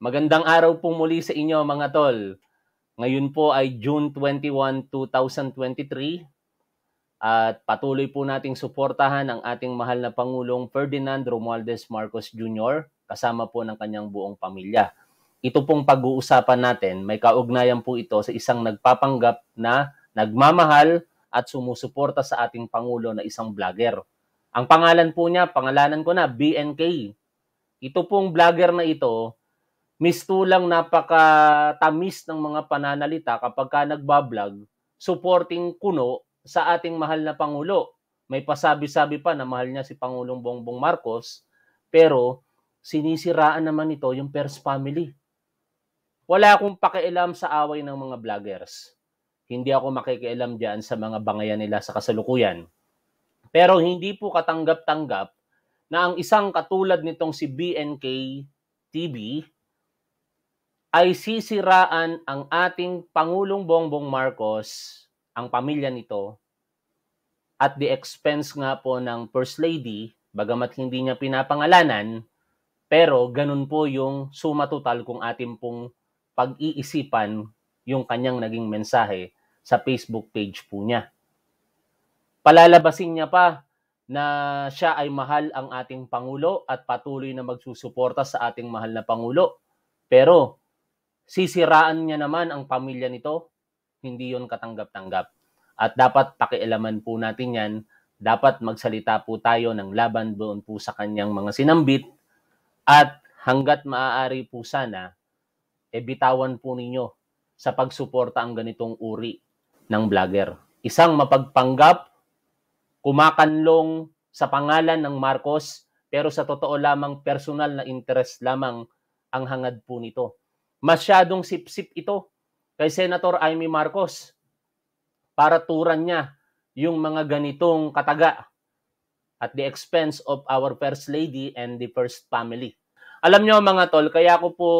Magandang araw po muli sa inyo mga tol. Ngayon po ay June 21, 2023 at patuloy po nating suportahan ang ating mahal na Pangulong Ferdinand Romualdez Marcos Jr. kasama po ng kanyang buong pamilya. Ito pong pag-uusapan natin, may kaugnayan po ito sa isang nagpapanggap na nagmamahal at sumusuporta sa ating Pangulo na isang vlogger. Ang pangalan po niya, pangalanan ko na, BNK. Ito pong vlogger na ito Misto lang napakatamis ng mga pananalita kapag ka nagbablog, supporting kuno sa ating mahal na Pangulo. May pasabi-sabi pa na mahal niya si Pangulong Bongbong Marcos, pero sinisiraan naman ito yung Pers family. Wala akong pakialam sa away ng mga vloggers. Hindi ako makikialam dyan sa mga bangayan nila sa kasalukuyan. Pero hindi po katanggap-tanggap na ang isang katulad nitong si BNK TV ay sisiraan ang ating Pangulong Bongbong Marcos, ang pamilya nito, at the expense nga po ng First Lady, bagamat hindi niya pinapangalanan, pero ganun po yung sumatotal kung ating pong pag-iisipan yung kanyang naging mensahe sa Facebook page po niya. Palalabasin niya pa na siya ay mahal ang ating Pangulo at patuloy na magsusuporta sa ating mahal na Pangulo. Pero sisiraan niya naman ang pamilya nito, hindi yon katanggap-tanggap. At dapat pakialaman po natin yan, dapat magsalita po tayo ng laban doon po sa kanyang mga sinambit at hanggat maaari po sana, e bitawan po ninyo sa pagsuporta ang ganitong uri ng vlogger. Isang mapagpanggap, kumakanlong sa pangalan ng Marcos, pero sa totoo lamang personal na interest lamang ang hangad po nito Masyadong sip-sip ito kay Senator Amy Marcos para turan niya yung mga ganitong kataga at the expense of our First Lady and the First Family. Alam nyo mga tol, kaya ko po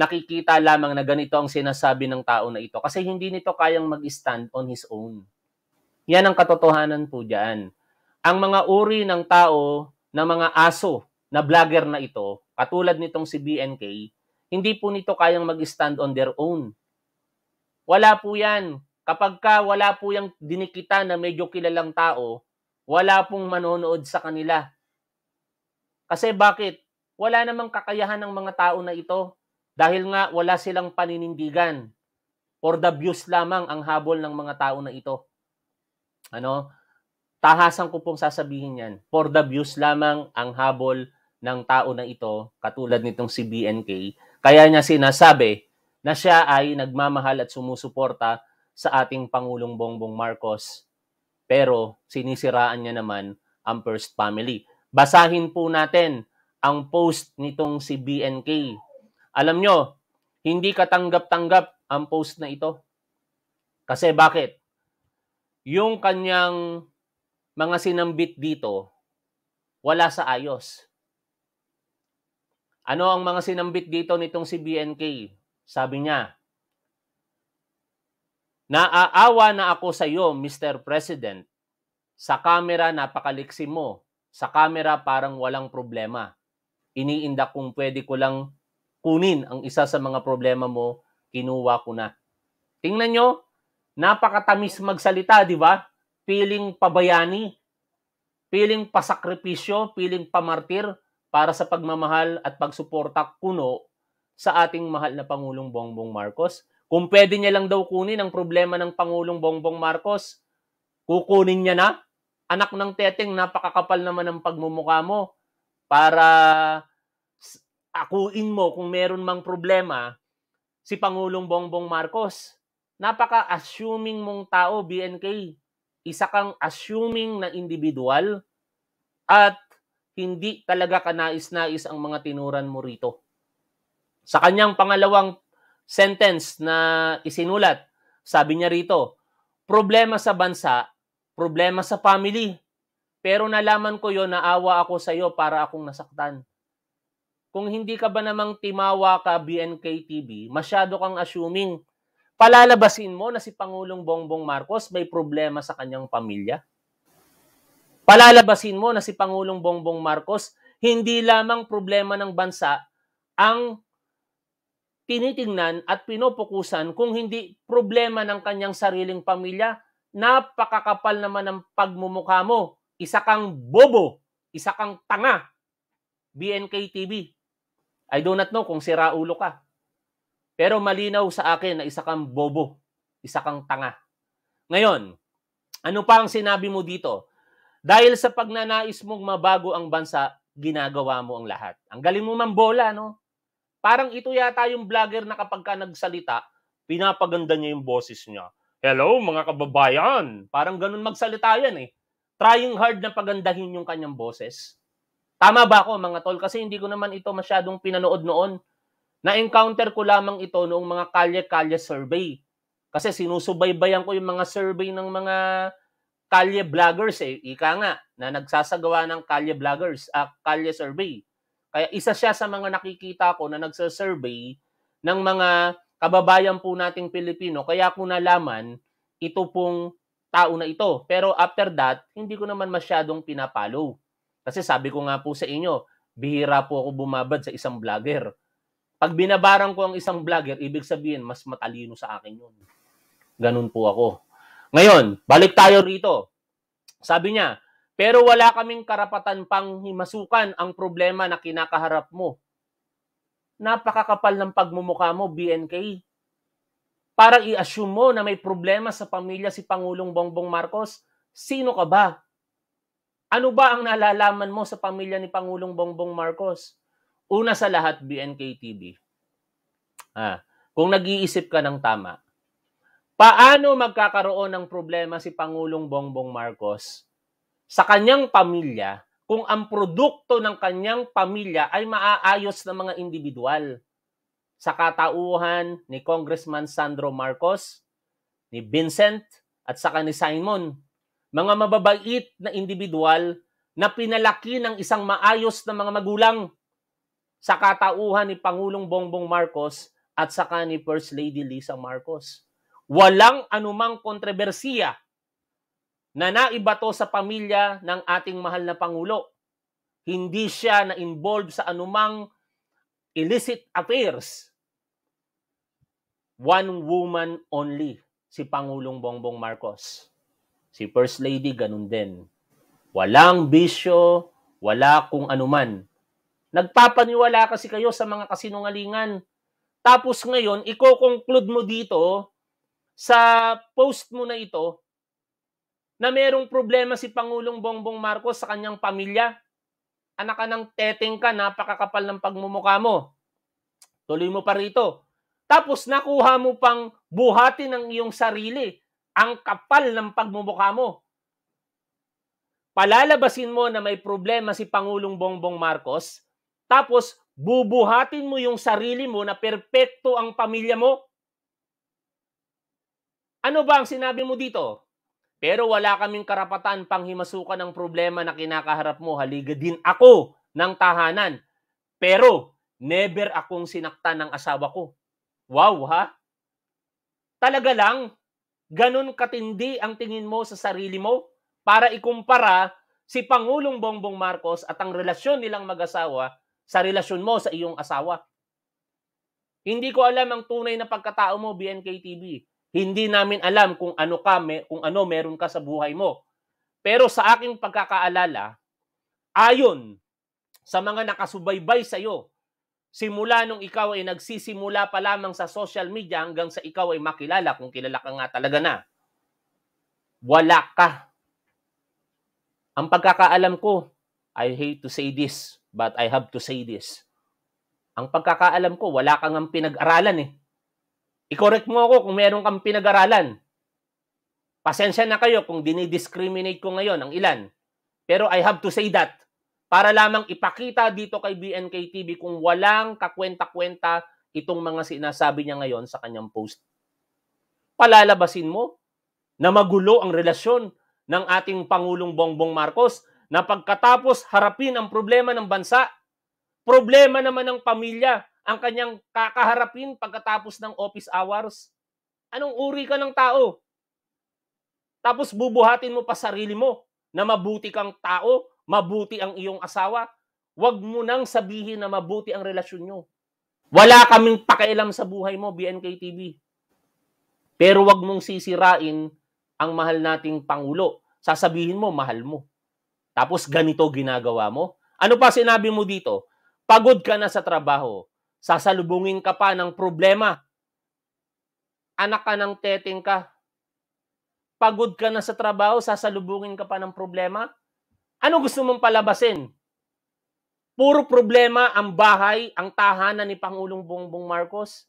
nakikita lamang na ganito ang sinasabi ng tao na ito kasi hindi nito kayang mag-stand on his own. Yan ang katotohanan po dyan. Ang mga uri ng tao, ng mga aso na vlogger na ito, katulad nitong si BNK, hindi po nito kayang mag-stand on their own. Wala po yan. Kapag ka wala po yung dinikita na medyo kilalang tao, wala pong manonood sa kanila. Kasi bakit? Wala namang kakayahan ng mga tao na ito dahil nga wala silang paninindigan. For the views lamang ang habol ng mga tao na ito. Ano? Tahasan ko pong sasabihin yan. For the views lamang ang habol ng tao na ito, katulad nitong si BNK, kaya niya sinasabi na siya ay nagmamahal at sumusuporta sa ating Pangulong Bongbong Marcos. Pero sinisiraan niya naman ang First Family. Basahin po natin ang post nitong si BNK. Alam nyo, hindi katanggap-tanggap ang post na ito. Kasi bakit? Yung kanyang mga sinambit dito, wala sa ayos. Ano ang mga sinambit dito nitong si BNK? Sabi niya, Naaawa na ako sa iyo, Mr. President. Sa kamera napakaliksi mo. Sa kamera parang walang problema. Iniinda kung pwede ko lang kunin ang isa sa mga problema mo, kinuha ko na. Tingnan nyo, napakatamis magsalita, di ba? Piling pabayani, piling pasakripisyo, piling pamartir, para sa pagmamahal at pagsuporta kuno sa ating mahal na Pangulong Bongbong Marcos. Kung pwede niya lang daw kunin ang problema ng Pangulong Bongbong Marcos, kukunin niya na. Anak ng teteng, napakakapal naman ng pagmumukha mo para akuin mo kung meron mang problema si Pangulong Bongbong Marcos. Napaka-assuming mong tao, BNK. Isa kang assuming na individual at hindi talaga kanais-nais ang mga tinuran mo rito. Sa kanyang pangalawang sentence na isinulat, sabi niya rito, problema sa bansa, problema sa family. Pero nalaman ko yon naawa ako sa iyo para akong nasaktan. Kung hindi ka ba namang timawa ka BNK TV, masyado kang assuming palalabasin mo na si Pangulong Bongbong Marcos may problema sa kanyang pamilya. Palalabasin mo na si Pangulong Bongbong Marcos, hindi lamang problema ng bansa ang tinitingnan at pinopokusan kung hindi problema ng kanyang sariling pamilya, napakakapal naman ng pagmumukha mo. Isa kang bobo, isa kang tanga. BNK TV. I do not know kung sira ulo ka. Pero malinaw sa akin na isa kang bobo, isa kang tanga. Ngayon, ano pa ang sinabi mo dito? Dahil sa pagnanais mong mabago ang bansa, ginagawa mo ang lahat. Ang galing mo man bola, no? Parang ito yata yung vlogger na kapag ka nagsalita, pinapaganda niya yung boses niya. Hello, mga kababayan! Parang ganun magsalita yan eh. Trying hard na pagandahin yung kanyang boses. Tama ba ako mga tol? Kasi hindi ko naman ito masyadong pinanood noon. Na-encounter ko lamang ito noong mga kalye-kalye survey. Kasi sinusubaybayan ko yung mga survey ng mga kalye vloggers eh, ika nga, na nagsasagawa ng kalye vloggers, uh, kalye survey. Kaya isa siya sa mga nakikita ko na nagsasurvey ng mga kababayan po nating Pilipino. Kaya ko nalaman ito pong tao na ito. Pero after that, hindi ko naman masyadong pinapalo. Kasi sabi ko nga po sa inyo, bihira po ako bumabad sa isang vlogger. Pag binabarang ko ang isang vlogger, ibig sabihin, mas matalino sa akin yun. Ganun po ako. Ngayon, balik tayo rito. Sabi niya, pero wala kaming karapatan pang himasukan ang problema na kinakaharap mo. Napakakapal ng pagmumukha mo, BNK. Parang i-assume mo na may problema sa pamilya si Pangulong Bongbong Marcos. Sino ka ba? Ano ba ang nalalaman mo sa pamilya ni Pangulong Bongbong Marcos? Una sa lahat, BNK TV. Ah, kung nag-iisip ka ng tama, Paano magkakaroon ng problema si Pangulong Bongbong Marcos sa kanyang pamilya kung ang produkto ng kanyang pamilya ay maaayos ng mga individual? Sa katauhan ni Congressman Sandro Marcos, ni Vincent at saka ni Simon, mga mababait na individual na pinalaki ng isang maayos na mga magulang sa katauhan ni Pangulong Bongbong Marcos at saka ni First Lady Lisa Marcos walang anumang kontrobersiya na naibato sa pamilya ng ating mahal na Pangulo. Hindi siya na-involve sa anumang illicit affairs. One woman only, si Pangulong Bongbong Marcos. Si First Lady, ganun din. Walang bisyo, wala kung anuman. Nagpapaniwala kasi kayo sa mga kasinungalingan. Tapos ngayon, iko-conclude mo dito sa post mo na ito na merong problema si Pangulong Bongbong Marcos sa kanyang pamilya. Anak ka ng teteng ka, napakakapal ng pagmumukha mo. Tuloy mo pa rito. Tapos nakuha mo pang buhati ng iyong sarili ang kapal ng pagmumukha mo. Palalabasin mo na may problema si Pangulong Bongbong Marcos, tapos bubuhatin mo yung sarili mo na perpekto ang pamilya mo ano ba ang sinabi mo dito? Pero wala kaming karapatan pang himasukan ng problema na kinakaharap mo. Haliga din ako ng tahanan. Pero never akong sinaktan ng asawa ko. Wow ha? Talaga lang, ganun katindi ang tingin mo sa sarili mo para ikumpara si Pangulong Bongbong Marcos at ang relasyon nilang mag-asawa sa relasyon mo sa iyong asawa. Hindi ko alam ang tunay na pagkatao mo, BNK TV. Hindi namin alam kung ano ka, kung ano meron ka sa buhay mo. Pero sa aking pagkakaalala, ayon sa mga nakasubaybay sa iyo, simula nung ikaw ay nagsisimula pa lamang sa social media hanggang sa ikaw ay makilala, kung kilala ka nga talaga na, wala ka. Ang pagkakaalam ko, I hate to say this, but I have to say this. Ang pagkakaalam ko, wala kang pinag-aralan eh. I-correct mo ako kung meron kang pinag-aralan. Pasensya na kayo kung dinidiscriminate ko ngayon ang ilan. Pero I have to say that para lamang ipakita dito kay BNK TV kung walang kakwenta-kwenta itong mga sinasabi niya ngayon sa kanyang post. Palalabasin mo na magulo ang relasyon ng ating Pangulong Bongbong Marcos na pagkatapos harapin ang problema ng bansa, problema naman ng pamilya, ang kanyang kakaharapin pagkatapos ng office hours? Anong uri ka ng tao? Tapos bubuhatin mo pa sarili mo na mabuti kang tao, mabuti ang iyong asawa. Huwag mo nang sabihin na mabuti ang relasyon nyo. Wala kaming pakialam sa buhay mo, BNKTV. Pero wag mong sisirain ang mahal nating Pangulo. Sasabihin mo, mahal mo. Tapos ganito ginagawa mo. Ano pa sinabi mo dito? Pagod ka na sa trabaho. Sasalubungin ka pa ng problema. Anak ka ng teteng ka. Pagod ka na sa trabaho, sasalubungin ka pa ng problema. Ano gusto mong palabasin? Puro problema ang bahay, ang tahanan ni Pangulong Bongbong Marcos.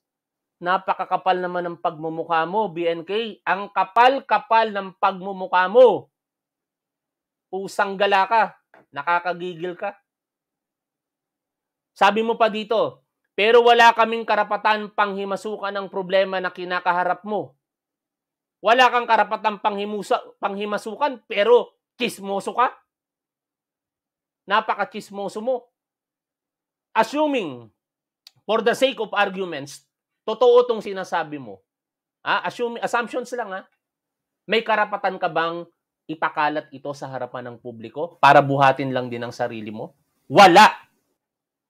Napakakapal naman ng pagmumukha mo, BNK. Ang kapal-kapal ng pagmumukha mo. Usang gala ka. Nakakagigil ka. Sabi mo pa dito, pero wala kaming karapatan pang himasukan ang problema na kinakaharap mo. Wala kang karapatan pang, pang himasukan, pero chismoso ka. napaka chismoso mo. Assuming, for the sake of arguments, totoo tong sinasabi mo. Ha? Assuming, assumptions lang ha. May karapatan ka bang ipakalat ito sa harapan ng publiko para buhatin lang din ang sarili mo? Wala!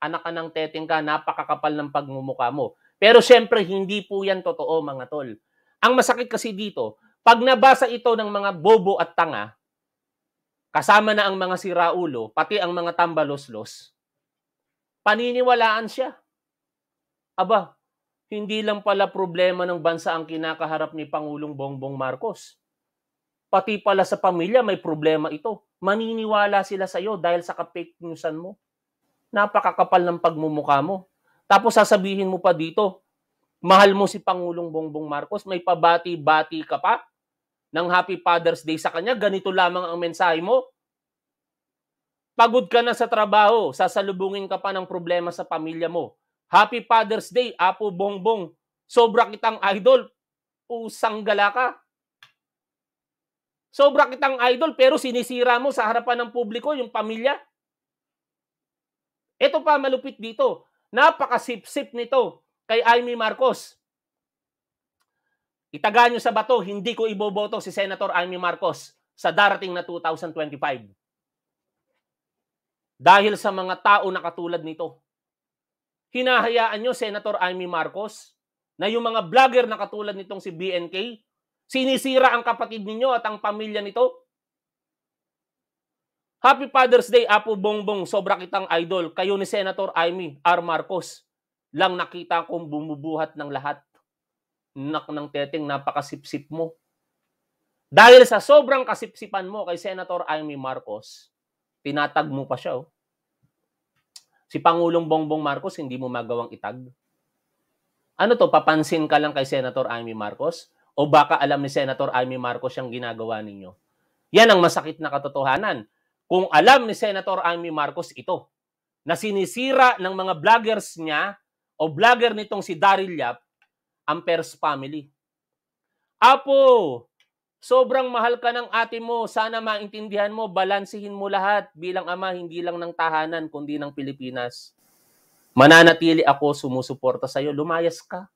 anak ka ng teteng ka, napakakapal ng pagmumukha mo. Pero siyempre, hindi po yan totoo mga tol. Ang masakit kasi dito, pag nabasa ito ng mga bobo at tanga, kasama na ang mga siraulo, pati ang mga tambaloslos, paniniwalaan siya. Aba, hindi lang pala problema ng bansa ang kinakaharap ni Pangulong Bongbong Marcos. Pati pala sa pamilya may problema ito. Maniniwala sila sa iyo dahil sa ka-fake newsan mo napakakapal ng pagmumukha mo. Tapos sasabihin mo pa dito, mahal mo si Pangulong Bongbong Marcos, may pabati-bati ka pa ng Happy Father's Day sa kanya, ganito lamang ang mensahe mo. Pagod ka na sa trabaho, sasalubungin ka pa ng problema sa pamilya mo. Happy Father's Day, Apo Bongbong. Sobra kitang idol. Usang gala ka. Sobra kitang idol pero sinisira mo sa harapan ng publiko yung pamilya. Ito pa malupit dito. Napakasip-sip nito kay Amy Marcos. Itaga nyo sa bato, hindi ko iboboto si Senator Amy Marcos sa darating na 2025. Dahil sa mga tao na katulad nito. Hinahayaan nyo, Senator Amy Marcos, na yung mga vlogger na katulad nitong si BNK, sinisira ang kapatid ninyo at ang pamilya nito Happy Father's Day, Apo Bongbong. Sobra kitang idol. Kayo ni Senator Amy R. Marcos lang nakita kong bumubuhat ng lahat. Nak ng teteng, napakasipsip mo. Dahil sa sobrang kasipsipan mo kay Senator Amy Marcos, tinatag mo pa siya. Oh. Si Pangulong Bongbong Marcos, hindi mo magawang itag. Ano to, papansin ka lang kay Senator Amy Marcos? O baka alam ni Senator Amy Marcos yung ginagawa ninyo? Yan ang masakit na katotohanan kung alam ni Senator Amy Marcos ito na sinisira ng mga vloggers niya o vlogger nitong si Daryl Yap ang Pers family. Apo, sobrang mahal ka ng ate mo. Sana maintindihan mo, balansihin mo lahat bilang ama, hindi lang ng tahanan, kundi ng Pilipinas. Mananatili ako, sumusuporta sa iyo. Lumayas ka.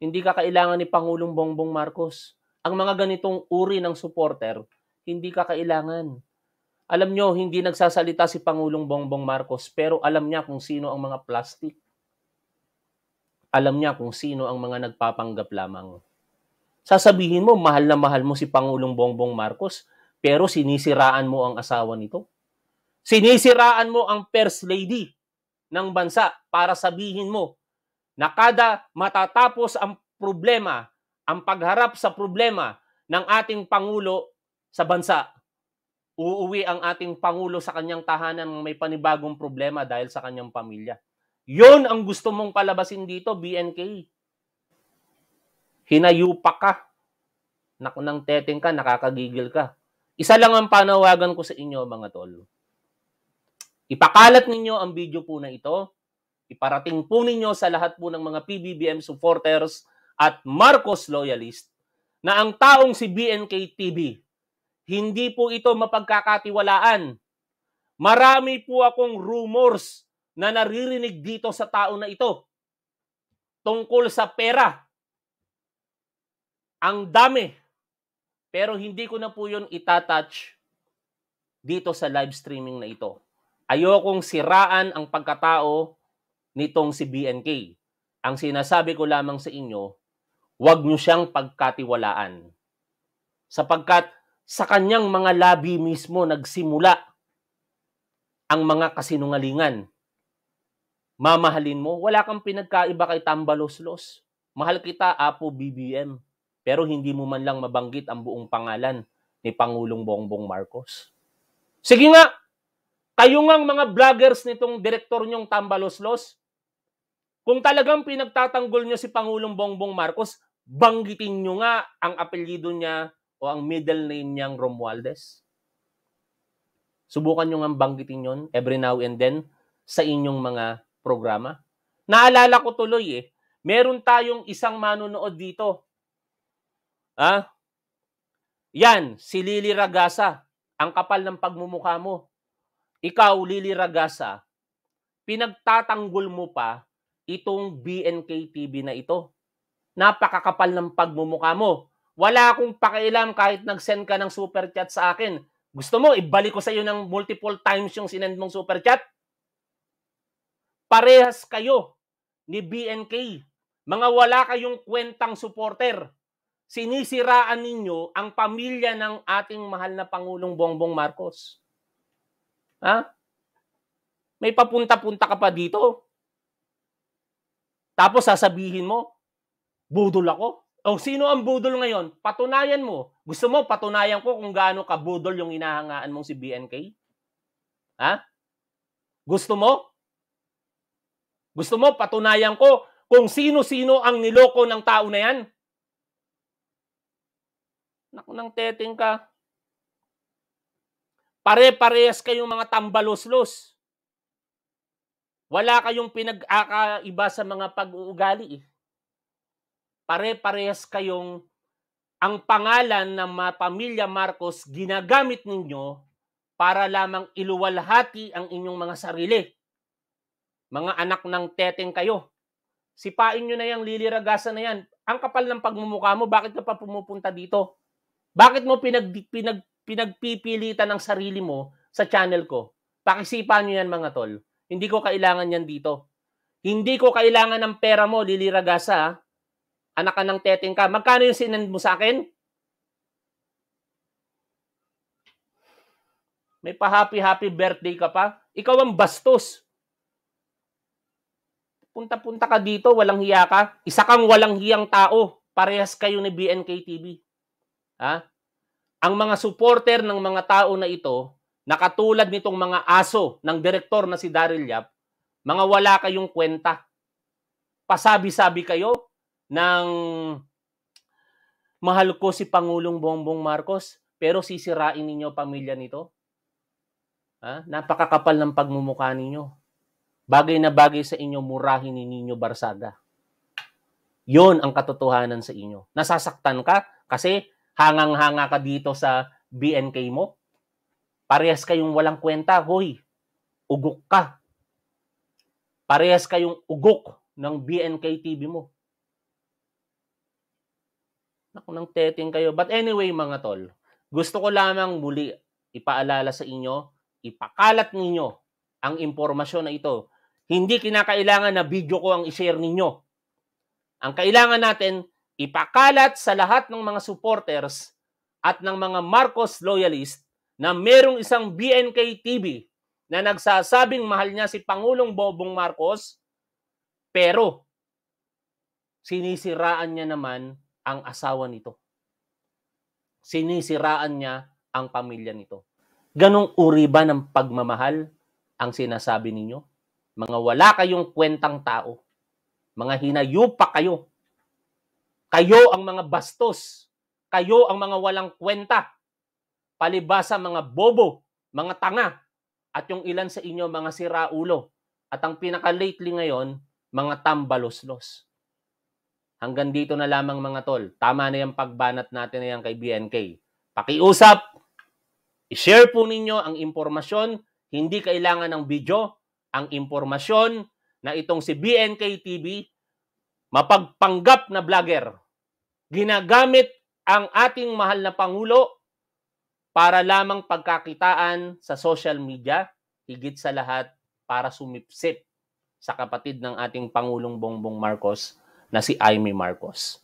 Hindi ka kailangan ni Pangulong Bongbong Marcos. Ang mga ganitong uri ng supporter, hindi ka kailangan alam nyo, hindi nagsasalita si Pangulong Bongbong Marcos pero alam niya kung sino ang mga plastic. Alam niya kung sino ang mga nagpapanggap lamang. Sasabihin mo, mahal na mahal mo si Pangulong Bongbong Marcos pero sinisiraan mo ang asawa nito. Sinisiraan mo ang first lady ng bansa para sabihin mo na kada matatapos ang problema, ang pagharap sa problema ng ating Pangulo sa bansa, uuwi ang ating Pangulo sa kanyang tahanan may panibagong problema dahil sa kanyang pamilya. 'Yon ang gusto mong palabasin dito, BNK. Hinayupak ka. Nak nang teteng ka, nakakagigil ka. Isa lang ang panawagan ko sa inyo, mga tol. Ipakalat ninyo ang video po na ito. Iparating po ninyo sa lahat po ng mga PBBM supporters at Marcos loyalist na ang taong si BNK TV hindi po ito mapagkakatiwalaan. Marami po akong rumors na naririnig dito sa tao na ito tungkol sa pera. Ang dami. Pero hindi ko na po yun itatouch dito sa live streaming na ito. Ayokong siraan ang pagkatao nitong si BNK. Ang sinasabi ko lamang sa inyo, huwag nyo siyang pagkatiwalaan. Sapagkat sa kanyang mga labi mismo nagsimula ang mga kasinungalingan. Mamahalin mo, wala kang pinagkaiba kay Tambaloslos. Mahal kita, Apo BBM. Pero hindi mo man lang mabanggit ang buong pangalan ni Pangulong Bongbong Marcos. Sige nga, kayo nga mga vloggers nitong direktor niyong Tambaloslos, kung talagang pinagtatanggol nyo si Pangulong Bongbong Marcos, banggitin nyo nga ang apelyido niya o ang middle name niyang Romualdez? Subukan nyo nga banggitin yon every now and then sa inyong mga programa. Naalala ko tuloy eh, meron tayong isang manonood dito. Ha? Yan, si Lili Ragasa. Ang kapal ng pagmumukha mo. Ikaw, Lili Ragasa, pinagtatanggol mo pa itong BNK TV na ito. Napakakapal ng pagmumukha mo. Wala akong pakialam kahit nag-send ka ng super chat sa akin. Gusto mo, ibalik ko sa iyo ng multiple times yung sinend mong super chat? Parehas kayo ni BNK. Mga wala kayong kwentang supporter. Sinisiraan ninyo ang pamilya ng ating mahal na Pangulong Bongbong Marcos. Ha? May papunta-punta ka pa dito. Tapos sasabihin mo, budol ako. O oh, sino ang budol ngayon? Patunayan mo. Gusto mo patunayan ko kung gaano ka budol yung inahangaan mong si BNK? Ha? Gusto mo? Gusto mo patunayan ko kung sino-sino ang niloko ng tao na yan? Naku nang teting ka. Pare-parehas kayong mga tambalos-los. Wala kayong pinag-akaiba sa mga pag-uugali eh pare-parehas kayong ang pangalan ng mga pamilya Marcos ginagamit ninyo para lamang iluwalhati ang inyong mga sarili. Mga anak ng teteng kayo. Sipain nyo na yung liliragasan na yan. Ang kapal ng pagmumukha mo, bakit ka pa pumupunta dito? Bakit mo pinag, pinag, pinagpipilitan ang sarili mo sa channel ko? Pakisipan nyo yan mga tol. Hindi ko kailangan yan dito. Hindi ko kailangan ng pera mo, liliragasa. Ragasa anak ka ng teteng ka, magkano yung sinend mo sa akin? May pa-happy-happy birthday ka pa. Ikaw ang bastos. Punta-punta ka dito, walang hiya ka. Isa kang walang hiyang tao. Parehas kayo ni BNK TV. Ha? Ang mga supporter ng mga tao na ito, nakatulad nitong mga aso ng direktor na si Daryl Yap, mga wala kayong kwenta. Pasabi-sabi kayo, ng mahal ko si Pangulong Bongbong Marcos pero sisirain ninyo pamilya nito? Ha? Napakakapal ng pagmumukha ninyo. Bagay na bagay sa inyo, murahin ni Nino Barsada. Yon ang katotohanan sa inyo. Nasasaktan ka kasi hangang-hanga ka dito sa BNK mo. Parehas kayong walang kwenta, hoy. Ugok ka. Parehas kayong ugok ng BNK TV mo. Naku, nang teting kayo. But anyway, mga tol, gusto ko lamang muli ipaalala sa inyo, ipakalat ninyo ang impormasyon na ito. Hindi kinakailangan na video ko ang ishare ninyo. Ang kailangan natin, ipakalat sa lahat ng mga supporters at ng mga Marcos loyalist na merong isang BNK TV na nagsasabing mahal niya si Pangulong Bobong Marcos pero sinisiraan niya naman ang asawa nito. Sinisiraan niya ang pamilya nito. Ganong uri ba ng pagmamahal ang sinasabi ninyo? Mga wala kayong kwentang tao. Mga hinayupa kayo. Kayo ang mga bastos. Kayo ang mga walang kwenta. Palibasa mga bobo, mga tanga. At yung ilan sa inyo mga siraulo. At ang pinaka-lately ngayon, mga tambaloslos. Hanggang dito na lamang mga tol. Tama na yung pagbanat natin na yan kay BNK. Pakiusap, i-share po ninyo ang impormasyon. Hindi kailangan ng video. Ang impormasyon na itong si BNK TV, mapagpanggap na vlogger. Ginagamit ang ating mahal na Pangulo para lamang pagkakitaan sa social media, higit sa lahat para sumipsip sa kapatid ng ating Pangulong Bongbong Marcos na si Amy Marcos.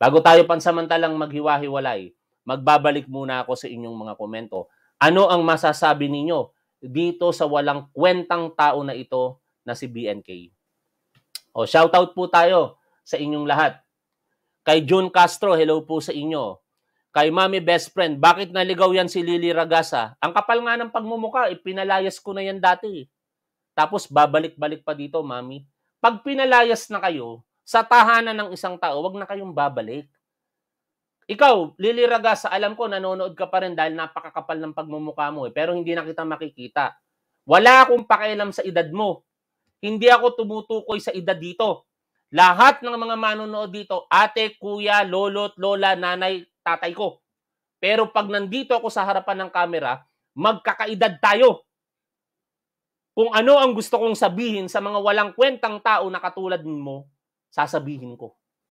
Bago tayo pansamantalang maghiwa-hiwalay, magbabalik muna ako sa inyong mga komento. Ano ang masasabi ninyo dito sa walang kwentang tao na ito na si BNK? O shoutout po tayo sa inyong lahat. Kay June Castro, hello po sa inyo. Kay Mami Best Friend, bakit naligaw yan si Lily Ragasa? Ang kapal nga ng pagmumuka, ipinalayas eh, ko na yan dati. Eh. Tapos babalik-balik pa dito, Mami. Pag pinalayas na kayo, sa tahanan ng isang tao, wag na kayong babalik. Ikaw, Lily sa alam ko nanonood ka pa rin dahil napakakapal ng pagmumukha mo eh, pero hindi na kita makikita. Wala akong pakialam sa edad mo. Hindi ako tumutukoy sa edad dito. Lahat ng mga manonood dito, ate, kuya, lolo, lola, nanay, tatay ko. Pero pag nandito ako sa harapan ng camera, magkakaedad tayo. Kung ano ang gusto kong sabihin sa mga walang kwentang tao na katulad mo, sasabihin ko.